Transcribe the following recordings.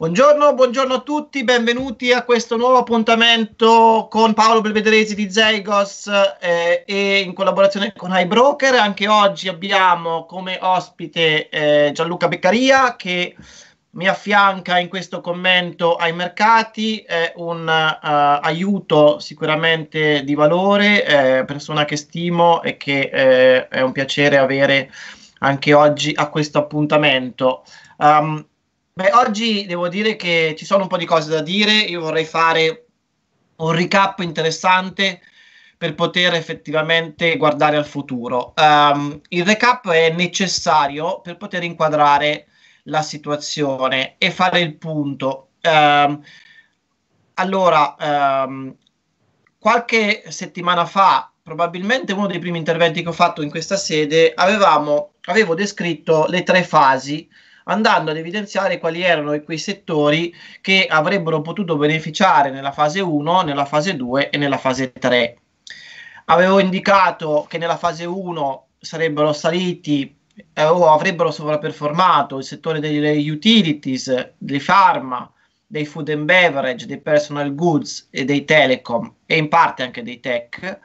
Buongiorno, buongiorno, a tutti, benvenuti a questo nuovo appuntamento con Paolo Belvederesi di Zegos eh, e in collaborazione con iBroker. Anche oggi abbiamo come ospite eh, Gianluca Beccaria che mi affianca in questo commento ai mercati, è un uh, aiuto sicuramente di valore, eh, persona che stimo e che eh, è un piacere avere anche oggi a questo appuntamento. Um, Beh, oggi devo dire che ci sono un po' di cose da dire, io vorrei fare un recap interessante per poter effettivamente guardare al futuro. Um, il recap è necessario per poter inquadrare la situazione e fare il punto. Um, allora, um, qualche settimana fa, probabilmente uno dei primi interventi che ho fatto in questa sede, avevamo, avevo descritto le tre fasi andando ad evidenziare quali erano quei settori che avrebbero potuto beneficiare nella fase 1, nella fase 2 e nella fase 3. Avevo indicato che nella fase 1 sarebbero saliti eh, o avrebbero sovraperformato il settore delle utilities, dei pharma, dei food and beverage, dei personal goods e dei telecom e in parte anche dei tech.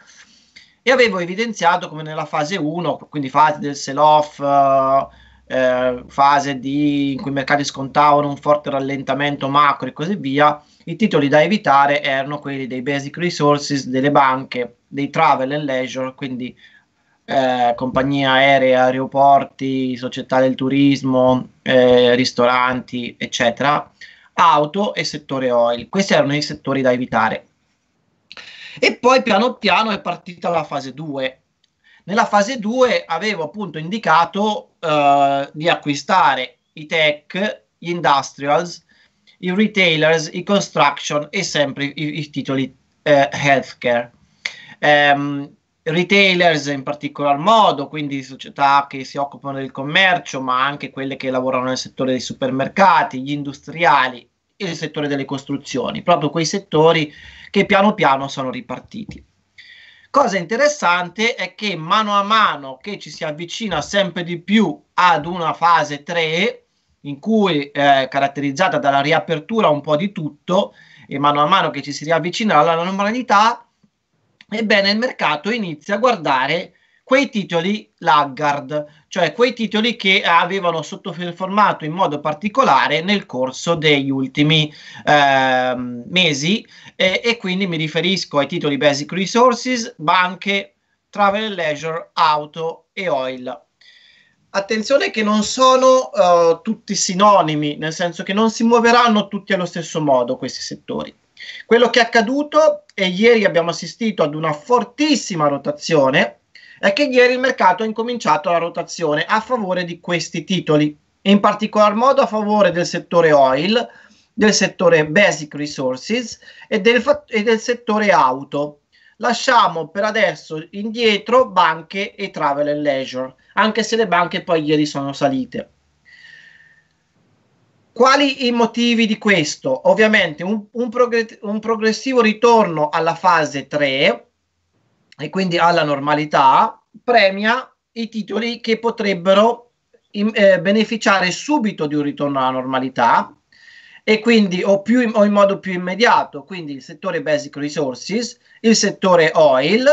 E avevo evidenziato come nella fase 1, quindi fase del sell-off, eh, eh, fase di, in cui i mercati scontavano un forte rallentamento macro e così via, i titoli da evitare erano quelli dei basic resources, delle banche, dei travel and leisure, quindi eh, compagnie aeree, aeroporti, società del turismo, eh, ristoranti, eccetera, auto e settore oil. Questi erano i settori da evitare. E poi piano piano è partita la fase 2, nella fase 2 avevo appunto indicato eh, di acquistare i tech, gli industrials, i retailers, i construction e sempre i, i titoli eh, healthcare. Um, retailers in particolar modo, quindi società che si occupano del commercio, ma anche quelle che lavorano nel settore dei supermercati, gli industriali e il settore delle costruzioni, proprio quei settori che piano piano sono ripartiti. Cosa interessante è che mano a mano che ci si avvicina sempre di più ad una fase 3, in cui eh, caratterizzata dalla riapertura un po' di tutto, e mano a mano che ci si riavvicina alla normalità, ebbene il mercato inizia a guardare quei titoli laggard, cioè quei titoli che avevano sottoformato in modo particolare nel corso degli ultimi eh, mesi eh, e quindi mi riferisco ai titoli Basic Resources, banche, Travel Leisure, auto e oil. Attenzione che non sono uh, tutti sinonimi, nel senso che non si muoveranno tutti allo stesso modo questi settori. Quello che è accaduto e ieri abbiamo assistito ad una fortissima rotazione è che ieri il mercato ha incominciato la rotazione a favore di questi titoli, in particolar modo a favore del settore oil, del settore basic resources e del, e del settore auto. Lasciamo per adesso indietro banche e travel and leisure, anche se le banche poi ieri sono salite. Quali i motivi di questo? Ovviamente un, un, progre- un progressivo ritorno alla fase 3 e quindi alla normalità, premia i titoli che potrebbero in, eh, beneficiare subito di un ritorno alla normalità e quindi o, più, o in modo più immediato, quindi il settore basic resources, il settore oil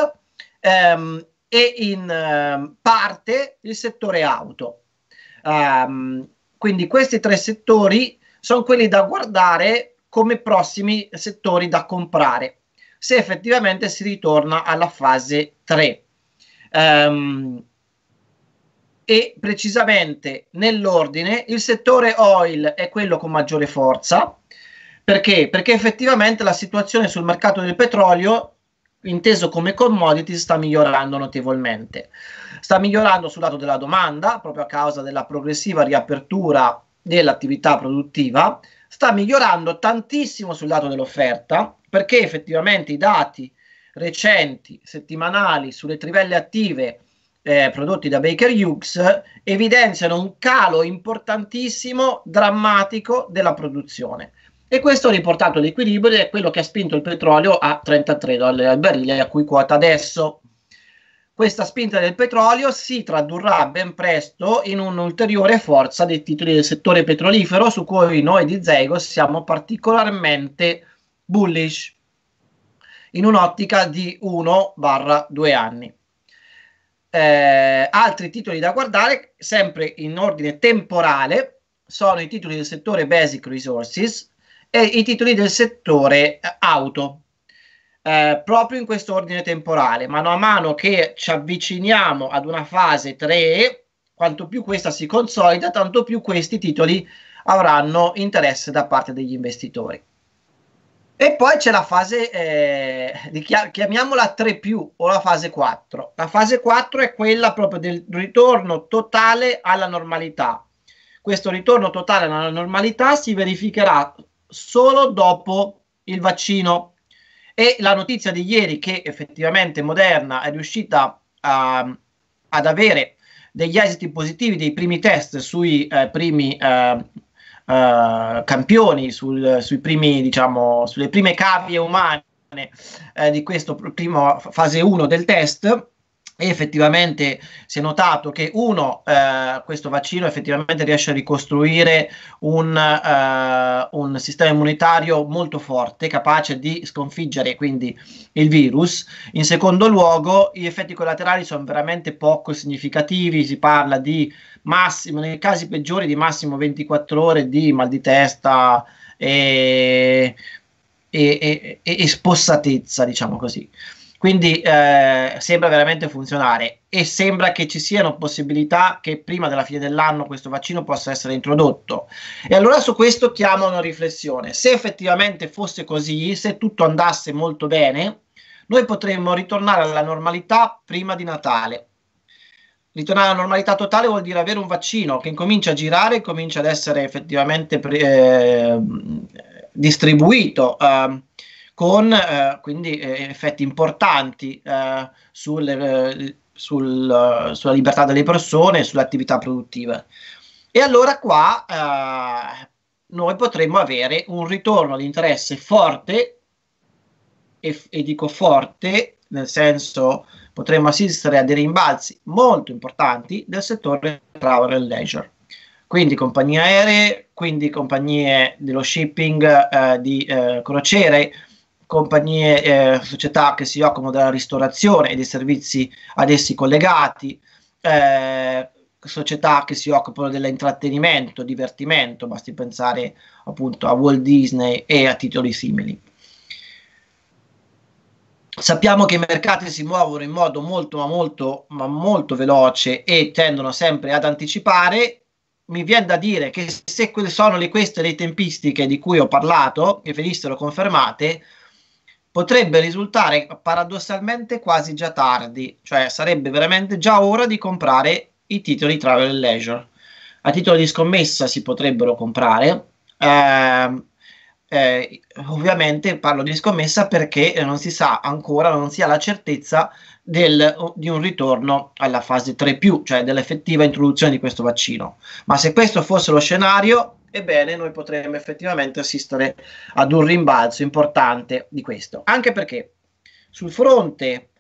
ehm, e in eh, parte il settore auto. Um, quindi questi tre settori sono quelli da guardare come prossimi settori da comprare se effettivamente si ritorna alla fase 3. Um, ehm, e precisamente nell'ordine il settore oil è quello con maggiore forza. Perché? Perché effettivamente la situazione sul mercato del petrolio, inteso come commodity, sta migliorando notevolmente. Sta migliorando sul lato della domanda, proprio a causa della progressiva riapertura dell'attività produttiva, sta migliorando tantissimo sul lato dell'offerta perché effettivamente i dati recenti, settimanali, sulle trivelle attive eh, prodotti da Baker Hughes evidenziano un calo importantissimo, drammatico della produzione. E questo ha riportato l'equilibrio ed è quello che ha spinto il petrolio a 33 dollari al barile, a cui quota adesso. Questa spinta del petrolio si tradurrà ben presto in un'ulteriore forza dei titoli del settore petrolifero su cui noi di Zego siamo particolarmente bullish in un'ottica di 1-2 anni. Eh, altri titoli da guardare, sempre in ordine temporale, sono i titoli del settore Basic Resources e i titoli del settore eh, auto. Eh, proprio in questo ordine temporale. Mano a mano che ci avviciniamo ad una fase 3, quanto più questa si consolida, tanto più questi titoli avranno interesse da parte degli investitori. E poi c'è la fase, eh, chiamiamola 3 più o la fase 4. La fase 4 è quella proprio del ritorno totale alla normalità. Questo ritorno totale alla normalità si verificherà solo dopo il vaccino, e la notizia di ieri che effettivamente Moderna è riuscita a, ehm, ad avere degli esiti positivi dei primi test sui eh, primi eh, eh, campioni, sul, sui primi, diciamo, sulle prime cavie umane eh, di questa prima fase 1 del test e effettivamente si è notato che uno, eh, questo vaccino effettivamente riesce a ricostruire un, eh, un, sistema immunitario molto forte, capace di sconfiggere quindi il virus. In secondo luogo, gli effetti collaterali sono veramente poco significativi, si parla di massimo, nei casi peggiori, di massimo 24 ore di mal di testa e, e, e, e spossatezza, diciamo così. Quindi eh, sembra veramente funzionare e sembra che ci siano possibilità che prima della fine dell'anno questo vaccino possa essere introdotto. E allora su questo chiamo una riflessione. Se effettivamente fosse così, se tutto andasse molto bene, noi potremmo ritornare alla normalità prima di Natale. Ritornare alla normalità totale vuol dire avere un vaccino che incomincia a girare e comincia ad essere effettivamente pre- eh, distribuito. Eh, con eh, quindi eh, effetti importanti eh, sulle, sul, eh, eh, sulla libertà delle persone e sull'attività produttiva. E allora qua noi potremmo avere un ritorno di interesse forte, e, e dico forte nel senso potremmo assistere a dei rimbalzi molto importanti del settore travel and leisure. Quindi compagnie aeree, quindi compagnie dello shipping, eh, di eh, crociere, compagnie, eh, società che si occupano della ristorazione e dei servizi ad essi collegati, eh, società che si occupano dell'intrattenimento, divertimento, basti pensare appunto a Walt Disney e a titoli simili. Sappiamo che i mercati si muovono in modo molto ma molto ma molto veloce e tendono sempre ad anticipare. Mi viene da dire che se quelle sono le, queste le tempistiche di cui ho parlato e venissero confermate, potrebbe risultare paradossalmente quasi già tardi, cioè sarebbe veramente già ora di comprare i titoli Travel and Leisure. A titolo di scommessa si potrebbero comprare, eh, eh, ovviamente parlo di scommessa perché non si sa ancora, non si ha la certezza del, di un ritorno alla fase 3, cioè dell'effettiva introduzione di questo vaccino. Ma se questo fosse lo scenario, ebbene noi potremmo effettivamente assistere ad un rimbalzo importante di questo, anche perché sul fronte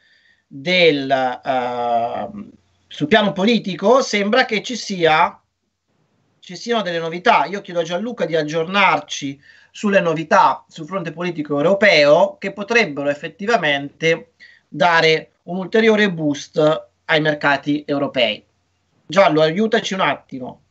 del uh, sul piano politico sembra che ci, sia, ci siano delle novità. Io chiedo a Gianluca di aggiornarci sulle novità sul fronte politico europeo che potrebbero effettivamente dare un ulteriore boost ai mercati europei. Giallo, aiutaci un attimo.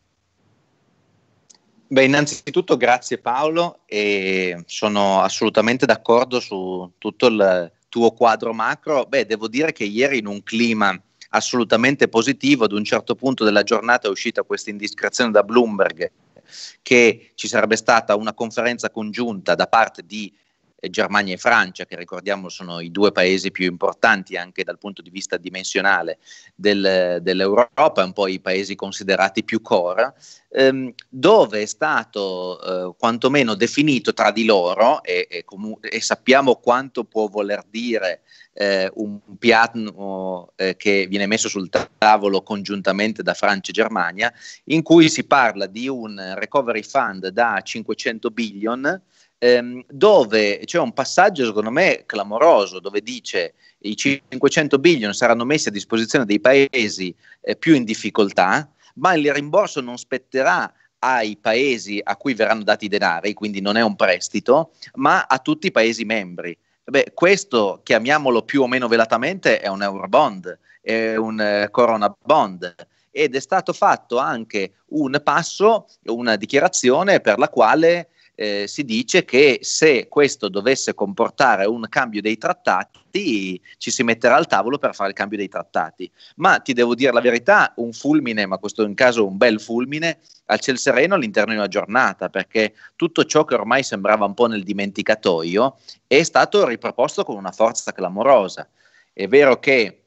Beh, innanzitutto grazie Paolo e sono assolutamente d'accordo su tutto il tuo quadro macro. Beh, devo dire che ieri in un clima assolutamente positivo, ad un certo punto della giornata è uscita questa indiscrezione da Bloomberg che ci sarebbe stata una conferenza congiunta da parte di eh, Germania e Francia, che ricordiamo sono i due paesi più importanti anche dal punto di vista dimensionale del, dell'Europa, un po' i paesi considerati più core, ehm, dove è stato eh, quantomeno definito tra di loro, e, e, comu- e sappiamo quanto può voler dire eh, un piano eh, che viene messo sul tavolo congiuntamente da Francia e Germania, in cui si parla di un recovery fund da 500 billion ehm, dove c'è un passaggio secondo me clamoroso, dove dice i 500 billion saranno messi a disposizione dei paesi eh, più in difficoltà, ma il rimborso non spetterà ai paesi a cui verranno dati i denari, quindi non è un prestito, ma a tutti i paesi membri. Beh, questo, chiamiamolo più o meno velatamente, è un euro bond, è un eh, Corona Bond ed è stato fatto anche un passo, una dichiarazione per la quale eh, si dice che se questo dovesse comportare un cambio dei trattati, ci si metterà al tavolo per fare il cambio dei trattati. Ma ti devo dire la verità, un fulmine, ma questo in caso un bel fulmine, al ciel sereno all'interno di una giornata, perché tutto ciò che ormai sembrava un po' nel dimenticatoio è stato riproposto con una forza clamorosa. È vero che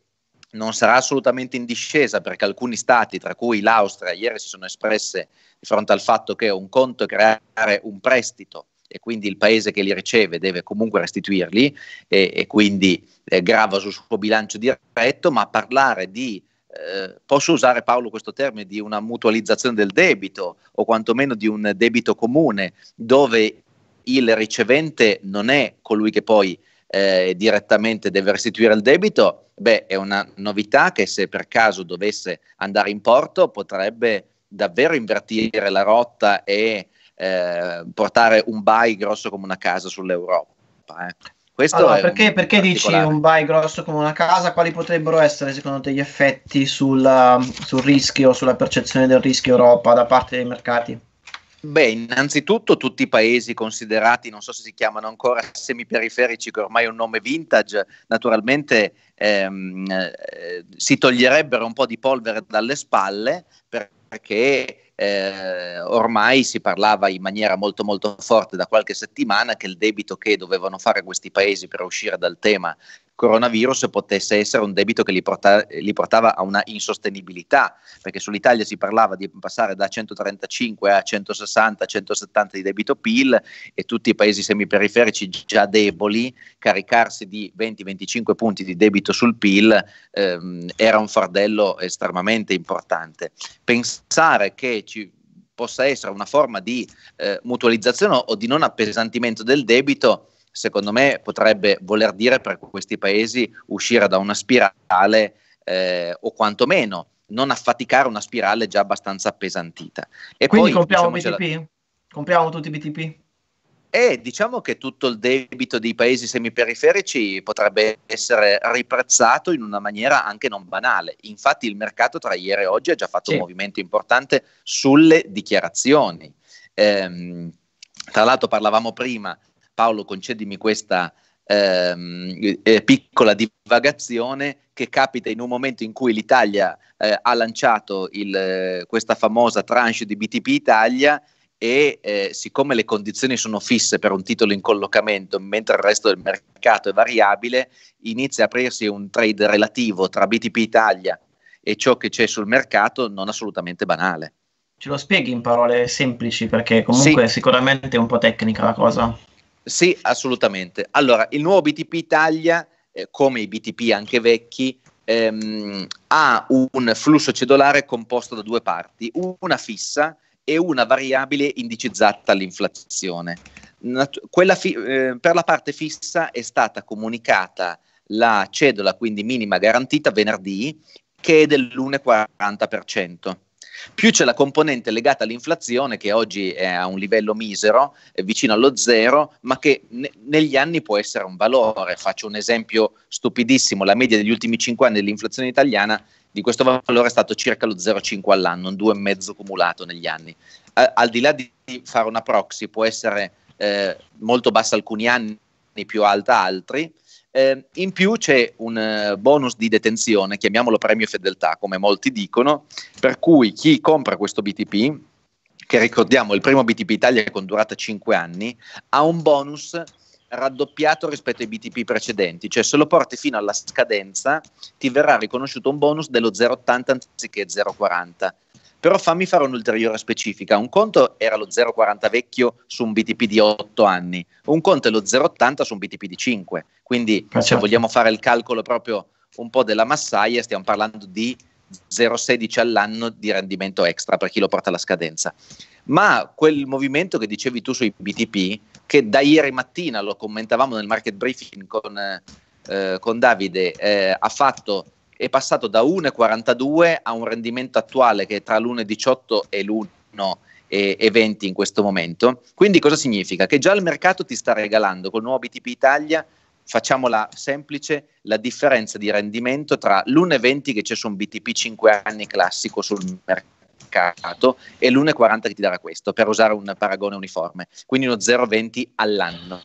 non sarà assolutamente in discesa perché alcuni stati, tra cui l'Austria, ieri si sono espresse di fronte al fatto che un conto è creare un prestito e quindi il paese che li riceve deve comunque restituirli e, e quindi eh, grava sul suo bilancio diretto, ma parlare di eh, posso usare Paolo questo termine di una mutualizzazione del debito o quantomeno di un debito comune dove il ricevente non è colui che poi eh, direttamente deve restituire il debito, beh, è una novità che se per caso dovesse andare in porto potrebbe davvero invertire la rotta e eh, portare un buy grosso come una casa sull'Europa. Eh. Questo allora, perché, perché dici un buy grosso come una casa? Quali potrebbero essere secondo te gli effetti sul, sul rischio, sulla percezione del rischio Europa da parte dei mercati? Beh, innanzitutto tutti i paesi considerati, non so se si chiamano ancora semiperiferici, che ormai è un nome vintage, naturalmente ehm, eh, si toglierebbero un po' di polvere dalle spalle perché eh, ormai si parlava in maniera molto molto forte da qualche settimana che il debito che dovevano fare questi paesi per uscire dal tema coronavirus potesse essere un debito che li, porta, li, portava a una insostenibilità, perché sull'Italia si parlava di passare da 135 a 160, 170 di debito PIL e tutti i paesi semiperiferici già deboli, caricarsi di 20-25 punti di debito sul PIL ehm, era un fardello estremamente importante. Pensare che ci possa essere una forma di eh, mutualizzazione o di non appesantimento del debito secondo me potrebbe voler dire per questi paesi uscire da una spirale eh, o quantomeno non affaticare una spirale già abbastanza appesantita. E Quindi poi, compriamo BTP? Compriamo tutti i BTP? E diciamo che tutto il debito dei paesi semiperiferici potrebbe essere riprezzato in una maniera anche non banale. Infatti il mercato tra ieri e oggi ha già fatto sì. un movimento importante sulle dichiarazioni. Ehm, tra l'altro parlavamo prima Paolo concedimi questa ehm, eh, piccola divagazione che capita in un momento in cui l'Italia eh, ha lanciato il, eh, questa famosa tranche di BTP Italia e eh, siccome le condizioni sono fisse per un titolo in collocamento, mentre il resto del mercato è variabile, inizia a aprirsi un trade relativo tra BTP Italia e ciò che c'è sul mercato non assolutamente banale. Ce lo spieghi in parole semplici perché comunque sì. sicuramente un po' tecnica la cosa. Sì, assolutamente. Allora, il nuovo BTP Italia, eh, come i BTP anche vecchi, ehm, ha un flusso cedolare composto da due parti, una fissa e una variabile indicizzata all'inflazione. Nat- fi- eh, per la parte fissa è stata comunicata la cedola, quindi minima garantita, venerdì, che è dell'1,40%. Più c'è la componente legata all'inflazione che oggi è a un livello misero, eh, vicino allo zero, ma che ne- negli anni può essere un valore. Faccio un esempio stupidissimo, la media degli ultimi 5 anni dell'inflazione italiana di questo valore è stato circa lo 0,5 all'anno, un 2,5 cumulato negli anni. A- al di là di fare una proxy, può essere eh, molto bassa alcuni anni, più alta altri, eh, in più c'è un eh, bonus di detenzione, chiamiamolo premio fedeltà, come molti dicono, per cui chi compra questo BTP, che ricordiamo è il primo BTP Italia con durata 5 anni, ha un bonus raddoppiato rispetto ai BTP precedenti, cioè se lo porti fino alla scadenza ti verrà riconosciuto un bonus dello 0,80 anziché 0,40 però fammi fare un'ulteriore specifica. Un conto era lo 0,40 vecchio su un BTP di 8 anni, un conto è lo 0,80 su un BTP di 5. Quindi se esatto. vogliamo fare il calcolo proprio un po' della massaia, stiamo parlando di 0,16 all'anno di rendimento extra per chi lo porta alla scadenza. Ma quel movimento che dicevi tu sui BTP, che da ieri mattina lo commentavamo nel market briefing con, eh, con Davide, eh, ha fatto è passato da 1,42 a un rendimento attuale che è tra l'1,18 e l'1,20 in questo momento. Quindi cosa significa? Che già il mercato ti sta regalando col nuovo BTP Italia, facciamola semplice, la differenza di rendimento tra l'1,20 che c'è su un BTP 5 anni classico sul mercato e l'1,40 che ti darà questo, per usare un paragone uniforme, quindi uno 0,20 all'anno.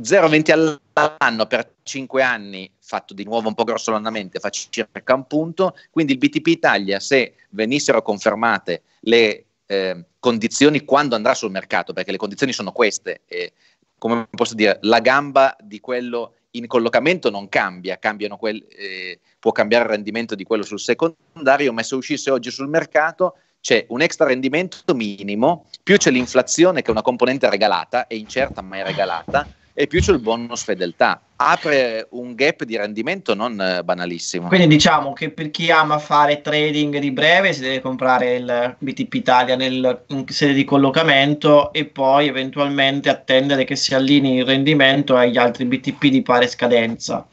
0,20 all'anno per 5 anni, fatto di nuovo un po' grossolanamente, fa circa un punto, quindi il BTP Italia, se venissero confermate le eh, condizioni quando andrà sul mercato, perché le condizioni sono queste, e, come posso dire, la gamba di quello in collocamento non cambia, quel, eh, può cambiare il rendimento di quello sul secondario, ma se uscisse oggi sul mercato c'è un extra rendimento minimo, più c'è l'inflazione che è una componente regalata, è incerta ma è regalata, e più c'è il bonus fedeltà. Apre un gap di rendimento non eh, banalissimo. Quindi diciamo che per chi ama fare trading di breve si deve comprare il BTP Italia nel, in sede di collocamento e poi eventualmente attendere che si allinei il rendimento agli altri BTP di pari scadenza.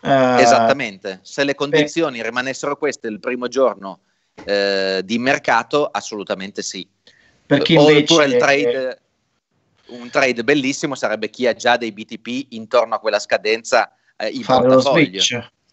Eh, Esattamente, se le condizioni beh. rimanessero queste il primo giorno eh, di mercato, assolutamente sì. Per invece, Oppure il trade... Eh, un trade bellissimo sarebbe chi ha già dei BTP intorno a quella scadenza eh, in Fare portafoglio.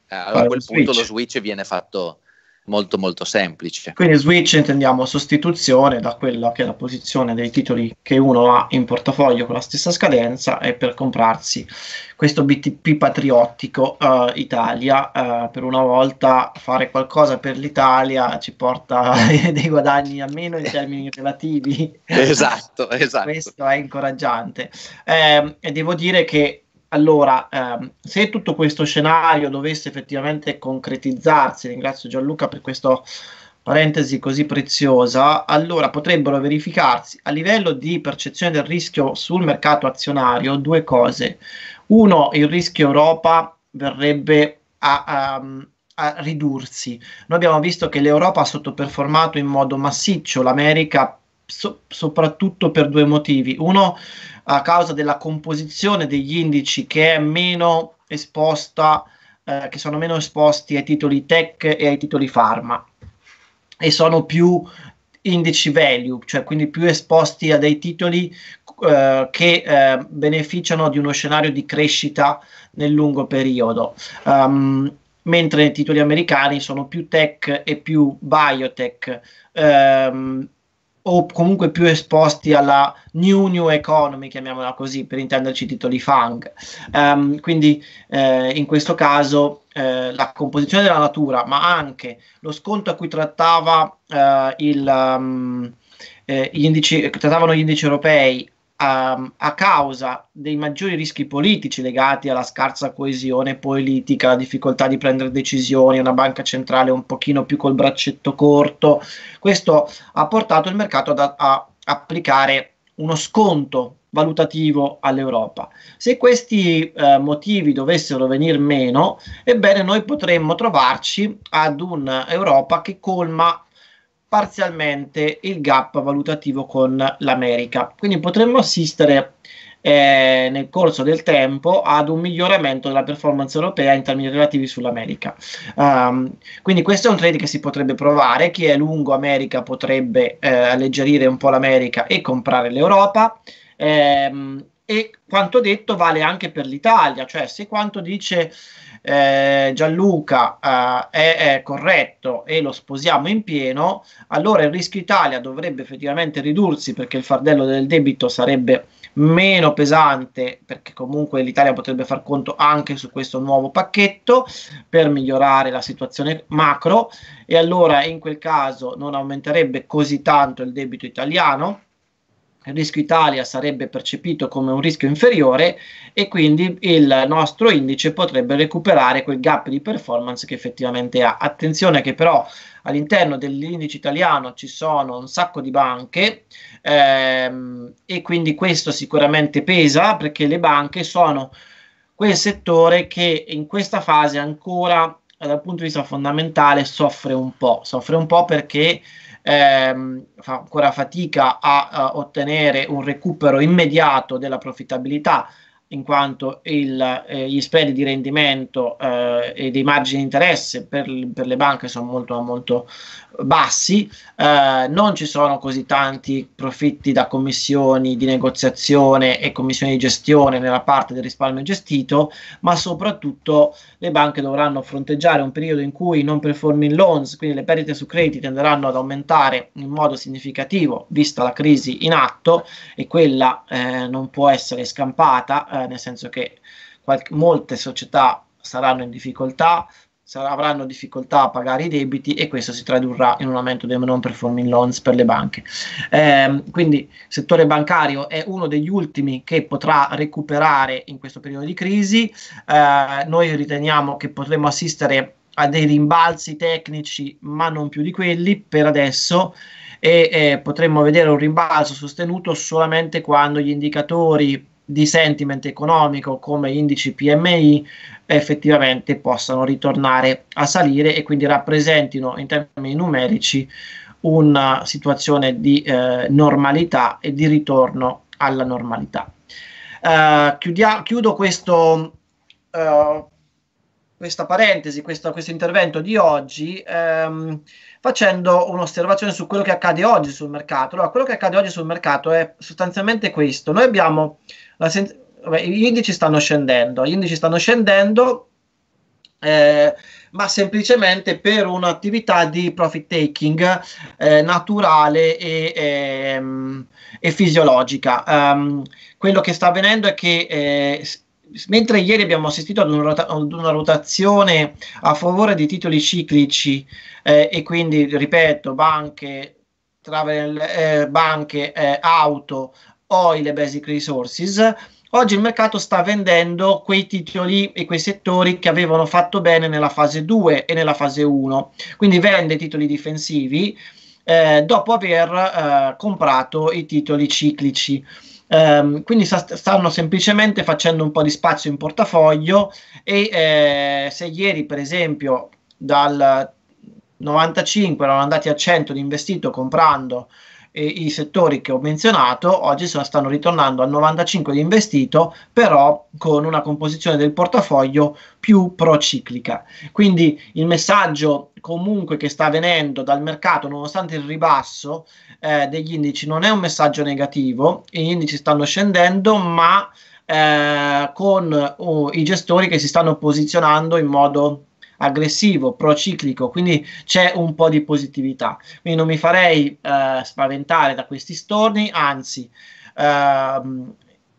Eh, a quel punto switch. lo switch viene fatto, molto molto semplice. Quindi switch intendiamo sostituzione da quella che è la posizione dei titoli che uno ha in portafoglio con la stessa scadenza e per comprarsi questo BTP patriottico uh, Italia uh, per una volta fare qualcosa per l'Italia ci porta dei guadagni almeno in termini relativi. Esatto, esatto. questo è incoraggiante. Eh, e devo dire che allora, ehm, se tutto questo scenario dovesse effettivamente concretizzarsi, ringrazio Gianluca per questa parentesi così preziosa, allora potrebbero verificarsi a livello di percezione del rischio sul mercato azionario due cose. Uno, il rischio Europa verrebbe a, a, ehm, a ridursi. Noi abbiamo visto che l'Europa ha sottoperformato in modo massiccio l'America so- soprattutto per due motivi. Uno, a causa della composizione degli indici che è meno esposta, eh, che sono meno esposti ai titoli tech e ai titoli pharma e sono più indici value, cioè quindi più esposti a dei titoli eh, che eh, beneficiano di uno scenario di crescita nel lungo periodo. Um, mentre i titoli americani sono più tech e più biotech, ehm, o comunque più esposti alla new new economy, chiamiamola così, per intenderci i titoli fang. Um, ehm, quindi eh, in questo caso eh, la composizione della natura, ma anche lo sconto a cui trattava, eh, il, um, gli indici, trattavano gli indici europei a, a, causa dei maggiori rischi politici legati alla scarsa coesione politica, la difficoltà di prendere decisioni, una banca centrale un pochino più col braccetto corto, questo ha portato il mercato ad, a applicare uno sconto valutativo all'Europa. Se questi eh, motivi dovessero venir meno, ebbene noi potremmo trovarci ad un'Europa che colma parzialmente il gap valutativo con l'America. Quindi potremmo assistere eh, nel corso del tempo ad un miglioramento della performance europea in termini relativi sull'America. Um, quindi questo è un trade che si potrebbe provare, chi è lungo America potrebbe eh, alleggerire un po' l'America e comprare l'Europa. Ehm, e quanto detto vale anche per l'Italia, cioè se quanto dice eh, Gianluca eh, è, è, corretto e lo sposiamo in pieno, allora il rischio Italia dovrebbe effettivamente ridursi perché il fardello del debito sarebbe meno pesante perché comunque l'Italia potrebbe far conto anche su questo nuovo pacchetto per migliorare la situazione macro e allora in quel caso non aumenterebbe così tanto il debito italiano il rischio Italia sarebbe percepito come un rischio inferiore e quindi il nostro indice potrebbe recuperare quel gap di performance che effettivamente ha. Attenzione che però all'interno dell'indice italiano ci sono un sacco di banche ehm, e quindi questo sicuramente pesa perché le banche sono quel settore che in questa fase ancora dal punto di vista fondamentale soffre un po', soffre un po' perché ehm, fa ancora fatica a, a ottenere un recupero immediato della profittabilità in quanto il, eh, gli spread di rendimento eh, e dei margini di interesse per, per, le banche sono molto, molto, bassi, eh, non ci sono così tanti profitti da commissioni di negoziazione e commissioni di gestione nella parte del risparmio gestito, ma soprattutto le banche dovranno fronteggiare un periodo in cui i non performing loans, quindi le perdite su crediti, tenderanno ad aumentare in modo significativo vista la crisi in atto e quella eh, non può essere scampata, eh, nel senso che qualche, molte società saranno in difficoltà, avranno difficoltà a pagare i debiti e questo si tradurrà in un aumento dei non performing loans per le banche. Eh, quindi il settore bancario è uno degli ultimi che potrà recuperare in questo periodo di crisi. Eh, noi riteniamo che potremo assistere a dei rimbalzi tecnici, ma non più di quelli per adesso e eh, potremmo vedere un rimbalzo sostenuto solamente quando gli indicatori di sentiment economico come indici PMI effettivamente possano ritornare a salire e quindi rappresentino in termini numerici una situazione di eh, normalità e di ritorno alla normalità. Uh, chiudia, chiudo questo, uh, questa parentesi, questo, questo, intervento di oggi um, facendo un'osservazione su quello che accade oggi sul mercato. Allora, quello che accade oggi sul mercato è sostanzialmente questo. Noi abbiamo la sensazione gli indici stanno scendendo, gli indici stanno scendendo, eh, ma semplicemente per un'attività di profit taking eh, naturale e, e, ehm, e fisiologica. Um, quello che sta avvenendo è che eh, mentre ieri abbiamo assistito ad, un rota- ad, una rotazione a favore di titoli ciclici eh, e quindi, ripeto, banche, travel, eh, banche eh, auto, oil e basic resources, Oggi il mercato sta vendendo quei titoli e quei settori che avevano fatto bene nella fase 2 e nella fase 1, quindi vende titoli difensivi eh, dopo aver eh, comprato i titoli ciclici. Um, quindi st- stanno semplicemente facendo un po' di spazio in portafoglio e eh, se ieri per esempio dal 95 erano andati a 100 di investito comprando e i settori che ho menzionato oggi sono, stanno ritornando al 95 di investito, però con una composizione del portafoglio più prociclica. Quindi il messaggio comunque che sta venendo dal mercato, nonostante il ribasso eh, degli indici, non è un messaggio negativo, gli indici stanno scendendo, ma eh, con uh, i gestori che si stanno posizionando in modo aggressivo, prociclico, quindi c'è un po' di positività. Quindi non mi farei eh, spaventare da questi storni, anzi, ehm,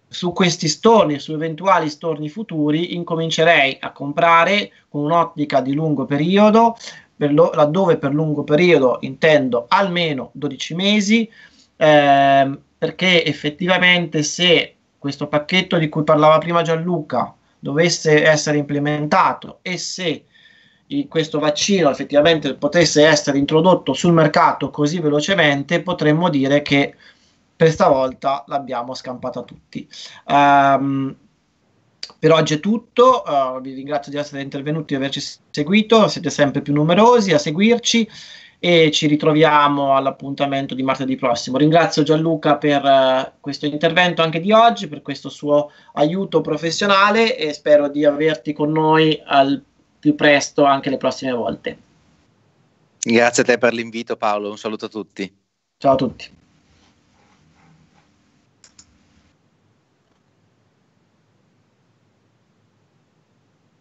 su questi storni, su eventuali storni futuri, incomincerei a comprare con un'ottica di lungo periodo, per lo, laddove per lungo periodo intendo almeno 12 mesi, ehm, perché effettivamente se questo pacchetto di cui parlava prima Gianluca dovesse essere implementato e se questo vaccino effettivamente potesse essere introdotto sul mercato così velocemente, potremmo dire che per stavolta l'abbiamo scampata tutti. Um, per oggi è tutto, uh, vi ringrazio di essere intervenuti e averci seguito, siete sempre più numerosi a seguirci e ci ritroviamo all'appuntamento di martedì prossimo. Ringrazio Gianluca per uh, questo intervento anche di oggi, per questo suo aiuto professionale e spero di averti con noi al più presto anche le prossime volte. Grazie a te per l'invito Paolo, un saluto a tutti. Ciao a tutti.